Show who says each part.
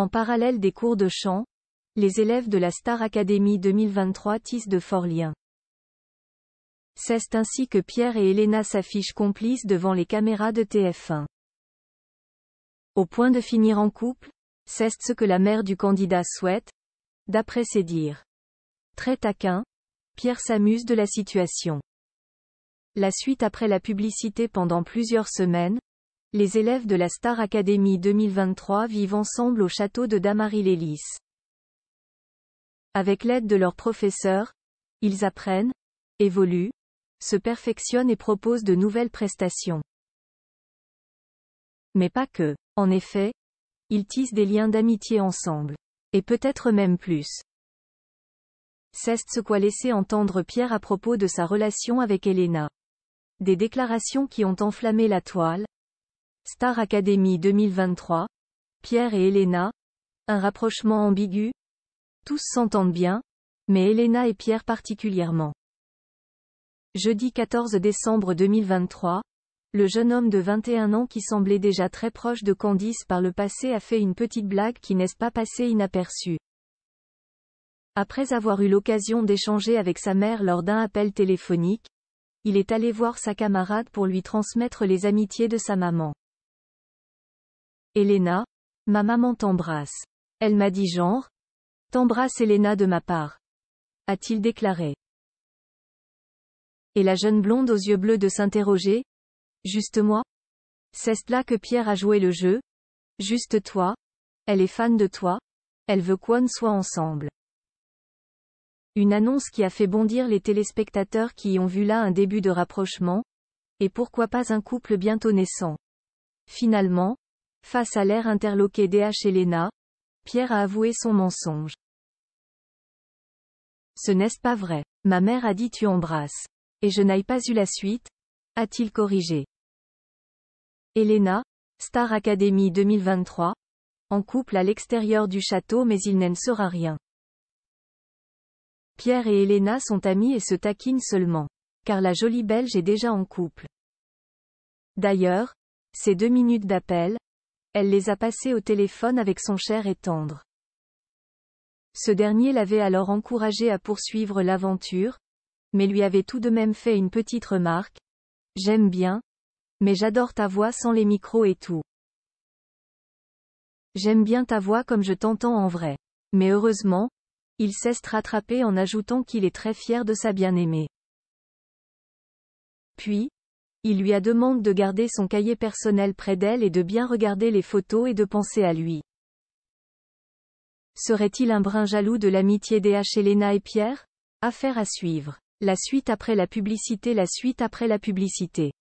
Speaker 1: En parallèle des cours de chant, les élèves de la Star Academy 2023 tissent de forts liens. C'est ainsi que Pierre et Elena s'affichent complices devant les caméras de TF1. Au point de finir en couple, c'est ce que la mère du candidat souhaite, d'après ses dires. Très taquin, Pierre s'amuse de la situation. La suite après la publicité pendant plusieurs semaines, les élèves de la Star Academy 2023 vivent ensemble au château de damary les Avec l'aide de leurs professeurs, ils apprennent, évoluent, se perfectionnent et proposent de nouvelles prestations. Mais pas que. En effet, ils tissent des liens d'amitié ensemble. Et peut-être même plus. C'est ce qu'a laissé entendre Pierre à propos de sa relation avec Elena. Des déclarations qui ont enflammé la toile, Star Academy 2023, Pierre et Elena, un rapprochement ambigu Tous s'entendent bien, mais Elena et Pierre particulièrement. Jeudi 14 décembre 2023, le jeune homme de 21 ans qui semblait déjà très proche de Candice par le passé a fait une petite blague qui n'est pas passée inaperçue. Après avoir eu l'occasion d'échanger avec sa mère lors d'un appel téléphonique, il est allé voir sa camarade pour lui transmettre les amitiés de sa maman. Elena, ma maman t'embrasse. Elle m'a dit genre, t'embrasse Elena de ma part. A-t-il déclaré. Et la jeune blonde aux yeux bleus de s'interroger Juste moi C'est là que Pierre a joué le jeu Juste toi Elle est fan de toi Elle veut qu'on soit ensemble. Une annonce qui a fait bondir les téléspectateurs qui y ont vu là un début de rapprochement, et pourquoi pas un couple bientôt naissant. Finalement, Face à l'air interloqué d'H. Pierre a avoué son mensonge. Ce n'est pas vrai. Ma mère a dit tu embrasses. Et je n'ai pas eu la suite a-t-il corrigé. Helena, Star Academy 2023, en couple à l'extérieur du château mais il n'en sera rien. Pierre et Helena sont amis et se taquinent seulement. Car la jolie Belge est déjà en couple. D'ailleurs, ces deux minutes d'appel, elle les a passés au téléphone avec son cher et tendre. Ce dernier l'avait alors encouragé à poursuivre l'aventure, mais lui avait tout de même fait une petite remarque. J'aime bien, mais j'adore ta voix sans les micros et tout. J'aime bien ta voix comme je t'entends en vrai. Mais heureusement, il cesse de rattraper en ajoutant qu'il est très fier de sa bien-aimée. Puis, il lui a demande de garder son cahier personnel près d'elle et de bien regarder les photos et de penser à lui. Serait-il un brin jaloux de l'amitié DH Elena et Pierre Affaire à suivre. La suite après la publicité La suite après la publicité